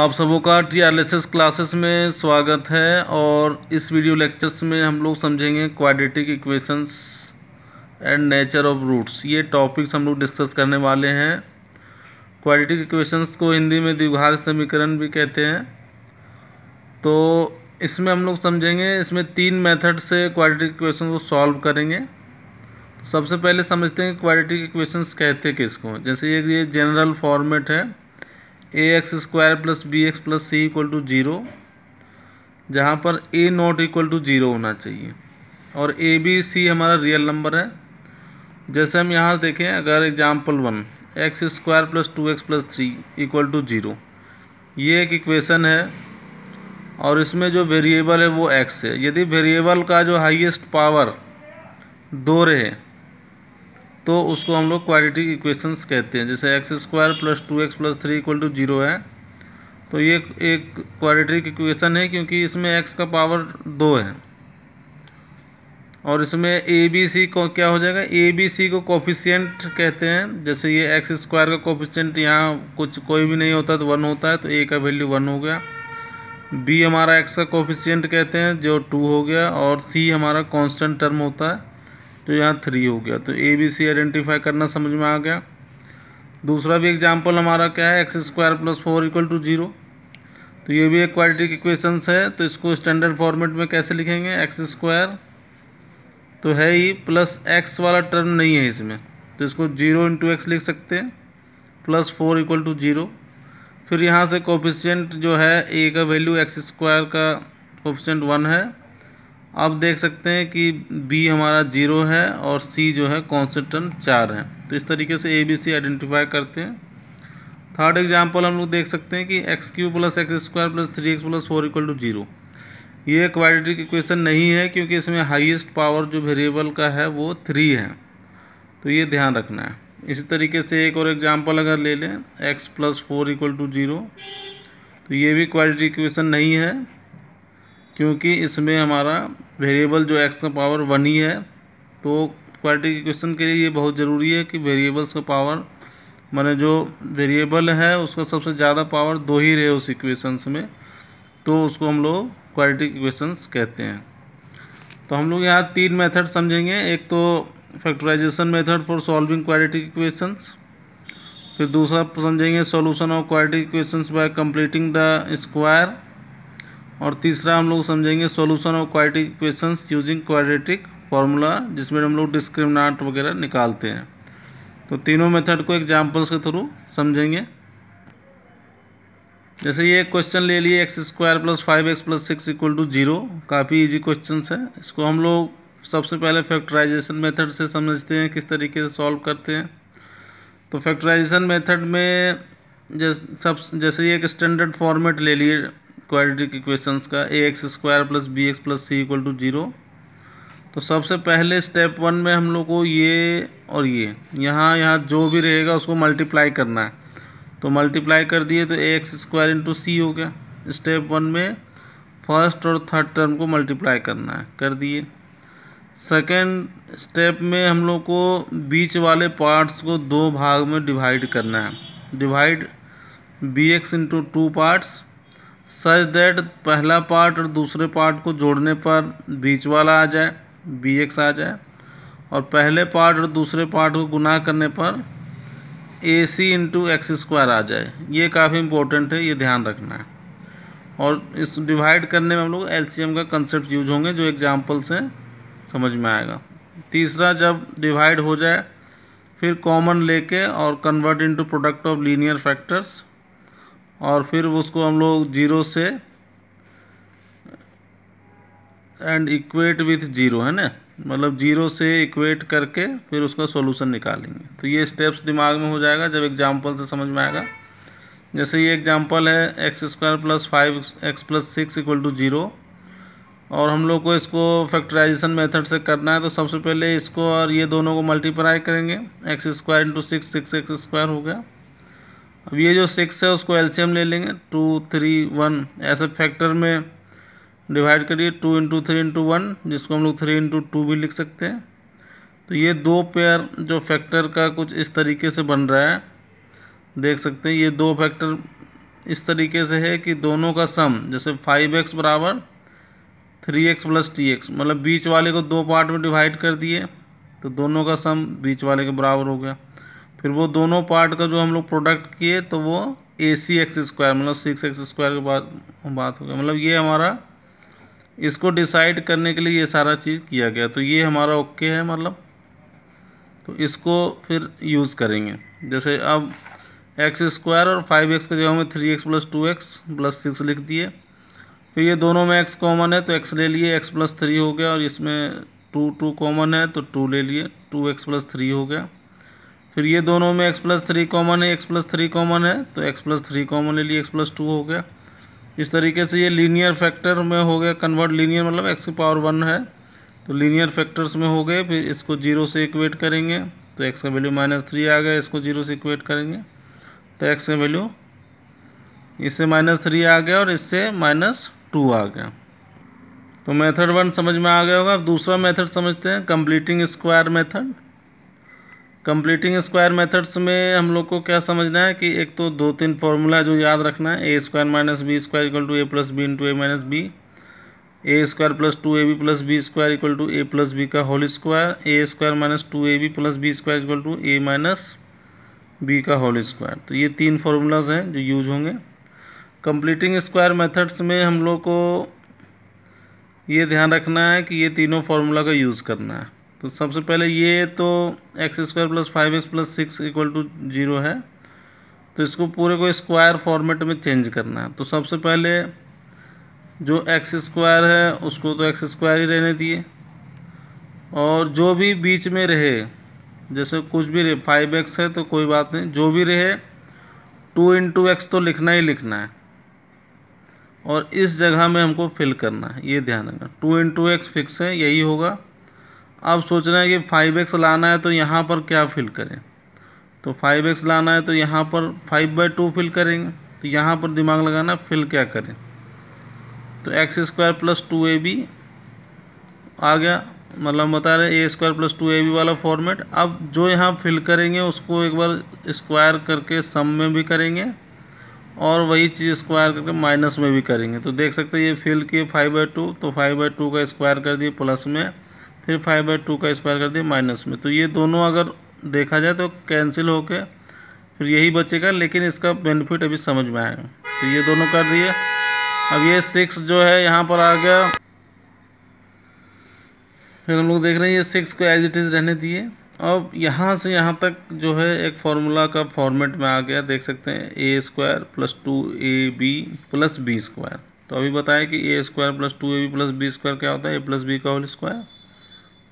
आप सबों का टी आर क्लासेस में स्वागत है और इस वीडियो लेक्चर्स में हम लोग समझेंगे quadratic equations and nature of roots ये टॉपिक्स हम लोग डिस्कस करने वाले हैं क्वाड्रेटिक इक्वेशंस को हिंदी में द्विघात समीकरण भी कहते हैं तो इसमें हम लोग समझेंगे इसमें तीन मेथड से क्वाड्रेटिक इक्वेशन को सॉल्व करेंगे सबसे पहले समझते हैं क्वाड्रेटिक इक्वेशंस कहते किसको जैसे ये जनरल फॉर्मेट है A X square plus B X plus C equal to zero जहाँ पर A not equal to zero होना चाहिए और ए बी सी हमारा रियल नंबर है जैसे हम यहाँ देखें अगर example one X square plus two X plus three equal to zero ये एक इक्वेशन है और इसमें जो वेरिएबल है वो एक्स है यदि वेरिएबल का जो हाइएस्ट पावर दो रहे तो उसको हम लोग क्वालिटी इक्वेशंस कहते हैं जैसे X square plus two X plus three equal to zero है तो ये एक क्वालिटी इक्वेशन है क्योंकि इसमें एक्स का पावर दो है और इसमें ए बी सी को क्या हो जाएगा ए बी सी को कोफिशियंट कहते हैं जैसे ये एक्स स्क्वायर का कोफिशियंट यहाँ कुछ कोई भी नहीं होता तो वन होता है तो ए का वैल्यू वन हो गया बी हमारा एक्स का कोफिशियंट कहते हैं जो टू हो गया और सी हमारा कांस्टेंट टर्म होता है तो यहाँ थ्री हो गया तो ए बी सी आइडेंटिफाई करना समझ में आ गया दूसरा भी एग्जाम्पल हमारा क्या है X square plus four equal to zero तो ये भी एक क्वाड्रेटिक इक्वेशंस है तो इसको स्टैंडर्ड फॉर्मेट में कैसे लिखेंगे एक्स स्क्वायर तो है ही प्लस एक्स वाला टर्म नहीं है इसमें तो इसको जीरो इंटू एक्स लिख सकते हैं plus four equal to zero फिर यहाँ से कोफिशियंट जो है ए का वैल्यू एक्स स्क्वायर का कोफिशियंट वन है आप देख सकते हैं कि बी हमारा जीरो है और सी जो है कॉन्स्टेंट चार है तो इस तरीके से ए बी सी आइडेंटिफाई करते हैं थर्ड एग्जाम्पल हम लोग देख सकते हैं कि X cube plus X square plus three X plus four equal to zero ये क्वाड्रेटिक इक्वेशन नहीं है क्योंकि इसमें हाईएस्ट पावर जो वेरिएबल का है वो थ्री है तो ये ध्यान रखना है इसी तरीके से एक और एग्जाम्पल अगर ले लें X plus four equal to zero तो ये भी क्वाड्रेटिक इक्वेशन नहीं है क्योंकि इसमें हमारा वेरिएबल जो एक्स का पावर वन ही है तो के इक्वेशन के लिए ये बहुत ज़रूरी है कि वेरिएबल्स का पावर माने जो वेरिएबल है उसका सबसे ज़्यादा पावर दो ही रहे उस इक्वेशंस में तो उसको हम लोग क्वाड्रेटिक इक्वेशंस कहते हैं तो हम लोग यहाँ तीन मेथड समझेंगे एक तो factorization method for solving quality equations फिर दूसरा समझेंगे solution of quadratic equations by completing the square और तीसरा हम लोग समझेंगे solution of quadratic equations using quadratic formula जिसमें हम लोग डिस्क्रिमिनाट वगैरह निकालते हैं तो तीनों मेथड को एग्जांपल्स के थ्रू समझेंगे जैसे ये क्वेश्चन ले लिए X square plus five X plus six equal to zero काफ़ी इजी क्वेश्चन है इसको हम लोग सबसे पहले फैक्टराइजेशन मेथड से समझते हैं किस तरीके से सॉल्व करते हैं तो फैक्टराइजेशन मेथड में जैसे सब जैसे एक स्टैंडर्ड फॉर्मेट ले लिए क्वाड्रेटिक इक्वेशंस का A X square plus B X plus C equal to zero तो सबसे पहले स्टेप वन में हम लोग को ये और ये यहाँ यहाँ जो भी रहेगा उसको मल्टीप्लाई करना है तो मल्टीप्लाई कर दिए तो A X square into C हो गया स्टेप वन में फर्स्ट और थर्ड टर्म को मल्टीप्लाई करना है कर दिए सेकेंड स्टेप में हम लोग को बीच वाले पार्ट्स को दो भाग में डिवाइड करना है divide B X into two parts such that पहला पार्ट और दूसरे पार्ट को जोड़ने पर बीच वाला आ जाए बी एक्स आ जाए और पहले पार्ट और दूसरे पार्ट को गुना करने पर A C into X square आ जाए ये काफ़ी इम्पोर्टेंट है ये ध्यान रखना है और इस डिवाइड करने में हम लोग एलसीएम का कंसेप्ट यूज होंगे जो एग्जाम्पल से समझ में आएगा तीसरा जब डिवाइड हो जाए फिर कॉमन लेके और convert into product of linear factors और फिर उसको हम लोग जीरो से एंड इक्वेट विथ जीरो है ना मतलब जीरो से इक्वेट करके फिर उसका सॉल्यूशन निकालेंगे तो ये स्टेप्स दिमाग में हो जाएगा जब एग्जांपल से समझ में आएगा जैसे ये एग्जांपल है X square plus five X plus six equal to zero और हम लोग को इसको फैक्टराइजेशन मेथड से करना है तो सबसे पहले इसको और ये दोनों को मल्टीप्लाई करेंगे X square into six six X square हो गया अब ये जो सिक्स है उसको एल्शियम ले लेंगे टू थ्री वन ऐसे फैक्टर में डिवाइड करिए two into three into one जिसको हम लोग थ्री इंटू टू भी लिख सकते हैं तो ये दो पेयर जो फैक्टर का कुछ इस तरीके से बन रहा है देख सकते हैं ये दो फैक्टर इस तरीके से है कि दोनों का सम जैसे फाइव एक्स बराबर three X plus T X मतलब बीच वाले को दो पार्ट में डिवाइड कर दिए तो दोनों का सम बीच वाले के बराबर हो गया फिर वो दोनों पार्ट का जो हम लोग प्रोडक्ट किए तो वो ए सी एक्स स्क्वायर मतलब सिक्स एक्स स्क्वायर की बात बात हो गया मतलब ये हमारा इसको डिसाइड करने के लिए ये सारा चीज़ किया गया तो ये हमारा ओके है मतलब तो इसको फिर यूज़ करेंगे जैसे अब एक्स स्क्वायर और फाइव एक्स के जगह में three X plus two X plus six लिख दिए तो ये दोनों में एक्स कॉमन है तो एक्स ले लिए एक्स प्लस थ्री हो गया और इसमें टू टू कॉमन है तो टू ले लिए टू एक्स प्लस थ्री हो गया फिर ये दोनों में x प्लस थ्री कॉमन है x प्लस थ्री कॉमन है तो x प्लस थ्री कॉमन ले लिए x प्लस टू हो गया इस तरीके से ये लीनियर फैक्टर में हो गया कन्वर्ट लीनियर मतलब एक्स की पावर वन है तो लीनियर फैक्टर्स में हो गए फिर इसको जीरो से इक्वेट करेंगे तो एक्स का वैल्यू माइनस थ्री आ गया इसको जीरो से इक्वेट करेंगे तो एक्स का वैल्यू इससे माइनस थ्री आ गया और इससे माइनस टू आ गया तो मेथड वन समझ में आ गया होगा अब दूसरा मेथड समझते हैं completing square method completing square methods में हम लोग को क्या समझना है कि एक तो दो तीन फार्मूला जो याद रखना है A square minus B square equal to A plus B into A minus B A square plus two A B plus B square equal to A plus B का whole square A square minus two A B plus B square equal to A minus B का whole square तो ये तीन formulas हैं जो use होंगे completing square methods में हम लोग को ये ध्यान रखना है कि ये तीनों फार्मूला का यूज़ करना है तो सबसे पहले ये तो X square plus five X plus six equal to zero है तो इसको पूरे को स्क्वायर फॉर्मेट में चेंज करना है तो सबसे पहले जो एक्स स्क्वायर है उसको तो एक्स स्क्वायर ही रहने दिए और जो भी बीच में रहे जैसे कुछ भी रहे फाइव एक्स है तो कोई बात नहीं जो भी रहे टू इंटू एक्स तो लिखना ही लिखना है और इस जगह में हमको फिल करना है ये ध्यान रखना टू इंटू एक्स फिक्स है यही होगा अब सोच रहे हैं कि फाइव एक्स लाना है तो यहाँ पर क्या फिल करें तो फाइव एक्स लाना है तो यहाँ पर फाइव बाई टू फिल करेंगे तो यहाँ पर दिमाग लगाना फिल क्या करें तो X square plus two A B आ गया मतलब बता रहे A square plus two A B वाला फॉर्मेट अब जो यहाँ फिल करेंगे उसको एक बार स्क्वायर करके सम में भी करेंगे और वही चीज़ स्क्वायर करके माइनस में भी करेंगे तो देख सकते हैं ये फिल किए फाइव बाई टू तो फाइव बाई टू का स्क्वायर कर दिए प्लस में फिर फाइव बाई टू का स्क्वायर कर दिया माइनस में तो ये दोनों अगर देखा जाए तो कैंसिल होकर फिर यही बचेगा लेकिन इसका बेनिफिट अभी समझ में आएगा तो ये दोनों कर दिए अब ये सिक्स जो है यहाँ पर आ गया फिर हम लोग देख रहे हैं ये सिक्स को एज इट इज़ रहने दिए अब यहाँ से यहाँ तक जो है एक फार्मूला का फॉर्मेट में आ गया देख सकते हैं A square plus two A B plus B square तो अभी बताया कि A square plus two A B plus B square क्या होता है ए प्लस बी का होल स्क्वायर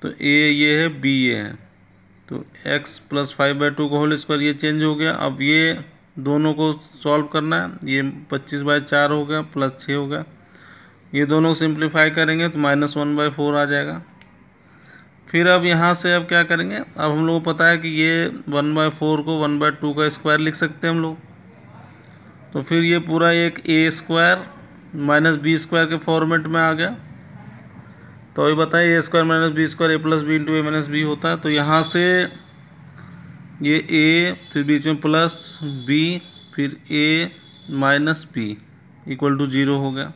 तो ए ये है बी ये है तो X plus five by two का होल स्क्वायर ये चेंज हो गया अब ये दोनों को सॉल्व करना है ये पच्चीस बाई चार हो गया प्लस छः हो गया ये दोनों सिंप्लीफाई करेंगे तो माइनस वन बाई फोर आ जाएगा फिर अब यहाँ से अब क्या करेंगे अब हम लोग को पता है कि ये वन बाई फोर को वन बाय टू का स्क्वायर लिख सकते हैं हम लोग तो फिर ये पूरा एक A square minus B square के फॉर्मेट में आ गया तो अभी बताइए A square minus B square A plus B into A minus B होता है तो यहाँ से ये ए फिर बीच में प्लस बी फिर A minus B equal to zero हो गया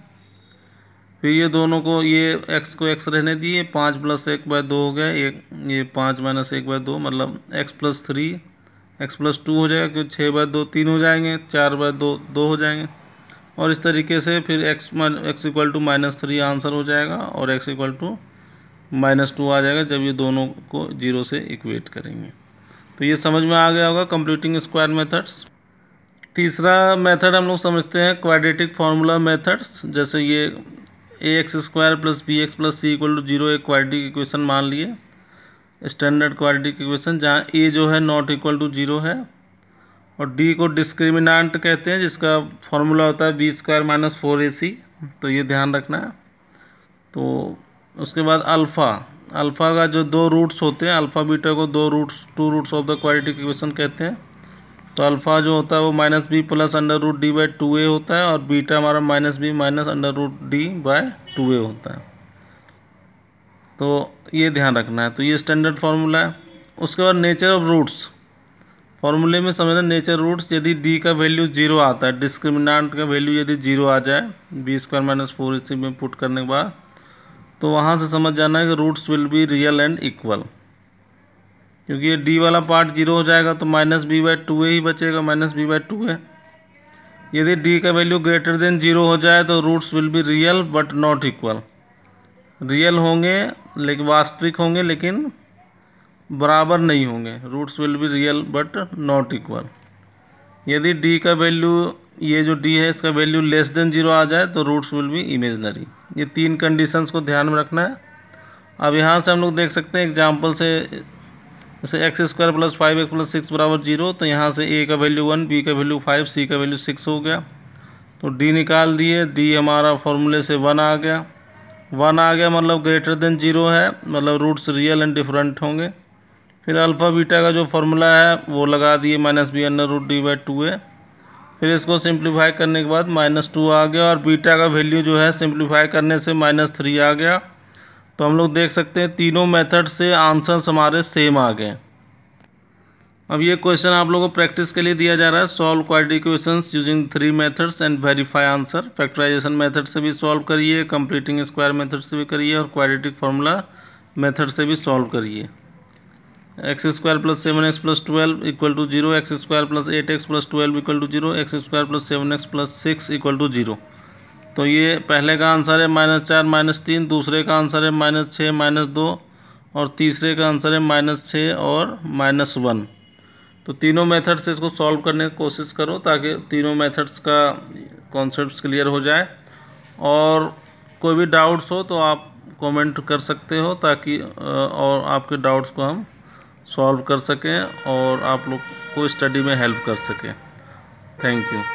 फिर ये दोनों को ये एक्स को एक्स रहने दिए पाँच प्लस एक बाय दो हो गया एक ये पाँच माइनस एक बाय दो मतलब X plus three X plus two हो जाएगा क्योंकि छः बाय दो तीन हो जाएंगे चार बाय दो दो हो जाएंगे और इस तरीके से फिर X X equal to minus three answer हो जाएगा और X equal to minus two आ जाएगा जब ये दोनों को जीरो से इक्वेट करेंगे तो ये समझ में आ गया होगा कंप्लीटिंग स्क्वायर मेथड्स तीसरा मेथड हम लोग समझते हैं क्वाड्रेटिक फार्मूला मेथड्स जैसे ये A X square plus B X plus C equal to zero एक क्वाड्रेटिक इक्वेशन मान लिए स्टैंडर्ड क्वाड्रेटिक इक्वेशन जहाँ ए जो है नॉट इक्वल टू जीरो है और डी को डिस्क्रिमिनांट कहते हैं जिसका फॉर्मूला होता है B square minus four A C तो ये ध्यान रखना है तो उसके बाद अल्फ़ा अल्फ़ा का जो दो रूट्स होते हैं अल्फ़ा बीटा को दो roots two roots of the quality question कहते हैं तो अल्फ़ा जो होता है वो minus B plus under root D by two A होता है और बीटा हमारा minus B minus under root D by two A होता है तो ये ध्यान रखना है तो ये स्टैंडर्ड फार्मूला है उसके बाद नेचर ऑफ रूट्स फॉर्मूले में समझना नेचर रूट्स यदि डी का वैल्यू जीरो आता है डिस्क्रिमिनाट का वैल्यू यदि जीरो आ जाए बी स्क्वायर माइनस फोर इसी में पुट करने के बाद तो वहाँ से समझ जाना है कि roots will be real and equal क्योंकि ये डी वाला पार्ट जीरो हो जाएगा तो minus B by two A ही बचेगा minus B by two A यदि डी का वैल्यू ग्रेटर देन जीरो हो जाए तो roots will be real but not equal real होंगे लेकिन वास्तविक होंगे लेकिन बराबर नहीं होंगे roots will be real but not equal यदि डी का वैल्यू ये जो डी है इसका वैल्यू लेस देन जीरो आ जाए तो रूट्स विल बी इमेजनरी ये तीन कंडीशंस को ध्यान में रखना है अब यहाँ से हम लोग देख सकते हैं एग्जाम्पल से जैसे X square plus five X plus six बराबर जीरो तो यहाँ से ए का वैल्यू वन बी का वैल्यू फाइव सी का वैल्यू सिक्स हो गया तो डी निकाल दिए डी हमारा फॉर्मूले से वन आ गया वन आ गया मतलब ग्रेटर देन जीरो है मतलब रूट्स रियल एंड डिफरेंट होंगे फिर अल्फ़ा बीटा का जो फॉर्मूला है वो लगा दिए minus B under root D by two A फिर इसको सिंप्लीफाई करने के बाद माइनस टू आ गया और बीटा का वैल्यू जो है सिंप्लीफाई करने से माइनस थ्री आ गया तो हम लोग देख सकते हैं तीनों मेथड से आंसर्स हमारे सेम आ गए अब ये क्वेश्चन आप लोगों को प्रैक्टिस के लिए दिया जा रहा है solve quality question using three methods and verify answer factorization method से भी सॉल्व करिए कंप्लीटिंग स्क्वायर मेथड से भी करिए और क्वालिटिक फार्मूला मेथड से भी सॉल्व करिए X square plus seven X plus twelve equal to zero X square plus eight X plus twelve equal to zero X square plus seven X plus six equal to zero तो ये पहले का answer है minus चार minus तीन दूसरे का answer है माइनस छः माइनस दो और तीसरे का आंसर है माइनस छः और माइनस वन तो तीनों मेथड से इसको सॉल्व करने की कोशिश करो ताकि तीनों मेथड्स का कॉन्सेप्ट क्लियर हो जाए और कोई भी डाउट्स हो तो आप कमेंट कर सकते हो ताकि और आपके डाउट्स को हम सॉल्व कर सकें और आप लोग को स्टडी में हेल्प कर सकें थैंक यू